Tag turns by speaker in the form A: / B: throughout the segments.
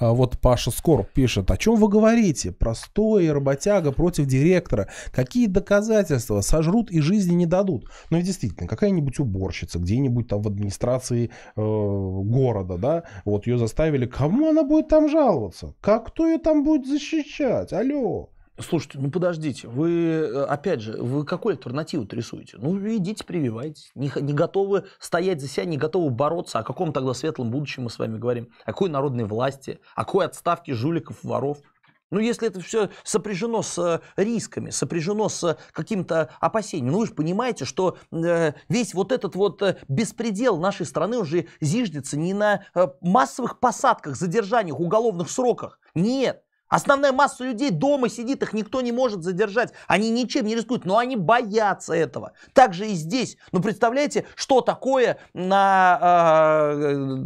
A: А вот Паша Скорб пишет, о чем вы говорите? Простой работяга против директора. Какие доказательства сожрут и жизни не дадут? Ну и действительно, какая-нибудь уборщица где-нибудь там в администрации э, города, да, вот ее заставили, кому она будет там жаловаться? Как кто ее там будет защищать? Алло. Слушайте, ну подождите, вы, э, опять же, вы какую альтернативу рисуете? Ну, идите, прививайтесь. Не, не готовы стоять за себя, не готовы бороться. О каком тогда светлом будущем мы с вами говорим? О какой народной власти? О какой отставке жуликов, воров? Ну, если это все сопряжено с э, рисками, сопряжено с э, каким-то опасением, ну вы же понимаете, что э, весь вот этот вот беспредел нашей страны уже зиждется не на э, массовых посадках, задержаниях, уголовных сроках. Нет, Основная масса людей дома сидит, их никто не может задержать. Они ничем не рискуют, но они боятся этого. Так же и здесь. Ну, представляете, что такое на, а,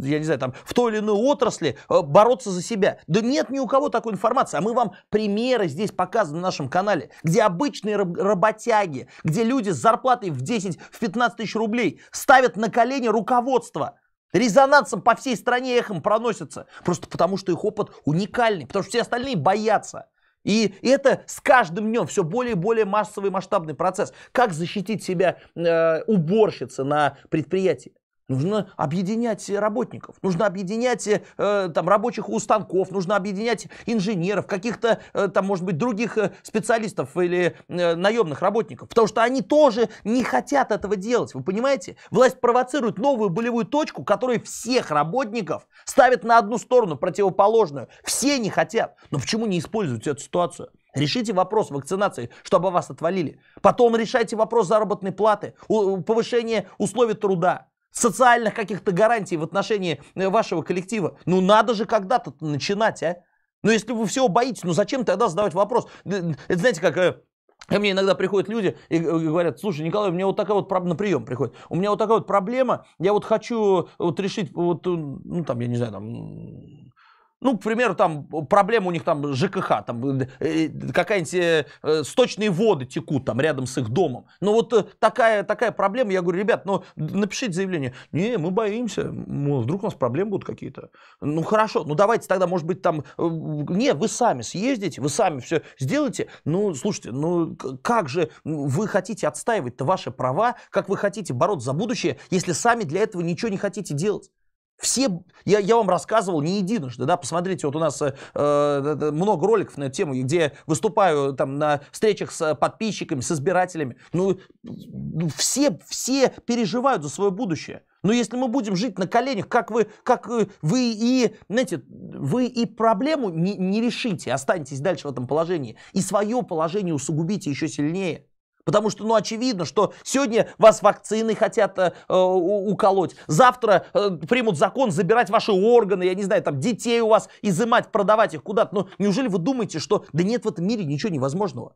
A: э, я не знаю, там, в той или иной отрасли э, бороться за себя. Да нет ни у кого такой информации. А мы вам примеры здесь показываем на нашем канале, где обычные работяги, где люди с зарплатой в 10-15 в тысяч рублей ставят на колени руководство – Резонансом по всей стране эхом проносятся. Просто потому, что их опыт уникальный. Потому что все остальные боятся. И это с каждым днем все более и более массовый масштабный процесс. Как защитить себя э, уборщицы на предприятии? Нужно объединять э, работников, нужно объединять э, э, там, рабочих у станков, нужно объединять инженеров, каких-то э, там, может быть, других э, специалистов или э, наемных работников, потому что они тоже не хотят этого делать, вы понимаете? Власть провоцирует новую болевую точку, которая всех работников ставит на одну сторону, противоположную. Все не хотят. Но почему не использовать эту ситуацию? Решите вопрос вакцинации, чтобы вас отвалили. Потом решайте вопрос заработной платы, повышение условий труда социальных каких-то гарантий в отношении э, вашего коллектива. Ну надо же когда-то начинать, а? Ну если вы всего боитесь, ну зачем тогда задавать вопрос? Это знаете, как э, Ко мне иногда приходят люди и э, говорят, слушай, Николай, у меня вот такая вот проблема, на прием приходит, у меня вот такая вот проблема, я вот хочу вот решить, вот, ну там, я не знаю, там, ну, к примеру, там проблема у них там ЖКХ, там э, э, какая-нибудь э, сточные воды текут там рядом с их домом. Ну, вот такая, такая проблема. Я говорю, ребят, ну, напишите заявление. Не, мы боимся, ну, вдруг у нас проблемы будут какие-то. Ну, хорошо, ну, давайте тогда, может быть, там... Не, вы сами съездите, вы сами все сделаете. Ну, слушайте, ну, как же вы хотите отстаивать-то ваши права, как вы хотите бороться за будущее, если сами для этого ничего не хотите делать? Все, я, я вам рассказывал не единожды, да, посмотрите, вот у нас э, э, э много роликов на эту тему, где выступаю э, там на встречах с подписчиками, с избирателями. Ну, ну, все, все переживают за свое будущее. Но если мы будем жить на коленях, как вы, как вы и, знаете, вы и проблему не, не решите, останетесь дальше в этом положении, и свое положение усугубите еще сильнее. Потому что, ну, очевидно, что сегодня вас вакцины хотят э, э уколоть, завтра э, примут закон забирать ваши органы, я не знаю, там, детей у вас изымать, продавать их куда-то. Ну, неужели вы думаете, что да нет в этом мире ничего невозможного?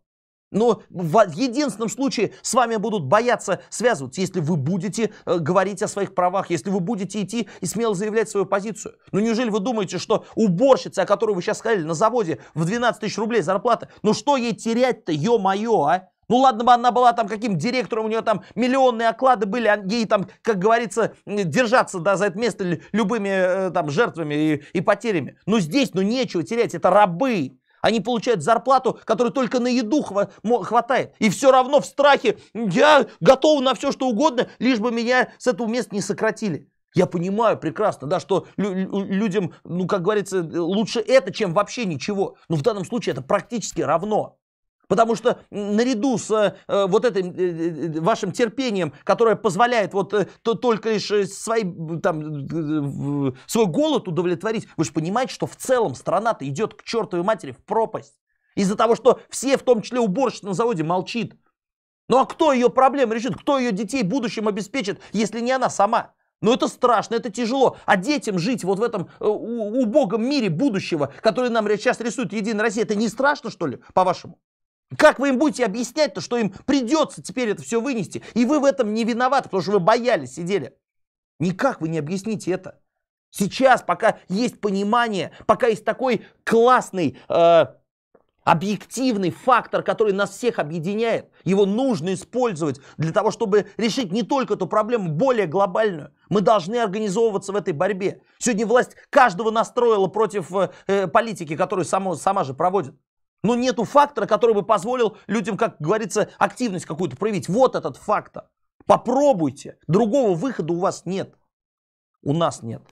A: Но ну, в единственном случае с вами будут бояться связываться, если вы будете э, говорить о своих правах, если вы будете идти и смело заявлять свою позицию. Ну неужели вы думаете, что уборщица, о которой вы сейчас сказали на заводе, в 12 тысяч рублей зарплата, ну что ей терять-то, ё-моё, а? Ну ладно бы она была там каким директором, у нее там миллионные оклады были, а ей там, как говорится, держаться да, за это место любыми э, там жертвами и, и потерями. Но здесь, ну нечего терять, это рабы. Они получают зарплату, которой только на еду хватает. И все равно в страхе, я готов на все что угодно, лишь бы меня с этого места не сократили. Я понимаю прекрасно, да, что лю- людям, ну, как говорится, лучше это, чем вообще ничего. Но в данном случае это практически равно. Потому что наряду с э, вот этим э, э, вашим терпением, которое позволяет вот э, то, только лишь э, свой там, э, свой голод удовлетворить, вы же понимаете, что в целом страна-то идет к чертовой матери в пропасть. Из-за того, что все, в том числе уборщица на заводе, молчит. Ну а кто ее проблемы решит? Кто ее детей будущем обеспечит, если не она сама? Ну это страшно, это тяжело. А детям жить вот в этом э, убогом мире будущего, который нам сейчас рисует Единая Россия, это не страшно, что ли, по-вашему? Как вы им будете объяснять-то, что им придется теперь это все вынести? И вы в этом не виноваты, потому что вы боялись, сидели. Никак вы не объясните это. Сейчас, пока есть понимание, пока есть такой классный, э, объективный фактор, который нас всех объединяет, его нужно использовать для того, чтобы решить не только эту проблему, более глобальную. Мы должны организовываться в этой борьбе. Сегодня власть каждого настроила против э, э политики, которую само, сама же проводит. Но нету фактора, который бы позволил людям, как говорится, активность какую-то проявить. Вот этот фактор. Попробуйте. Другого выхода у вас нет. У нас нет.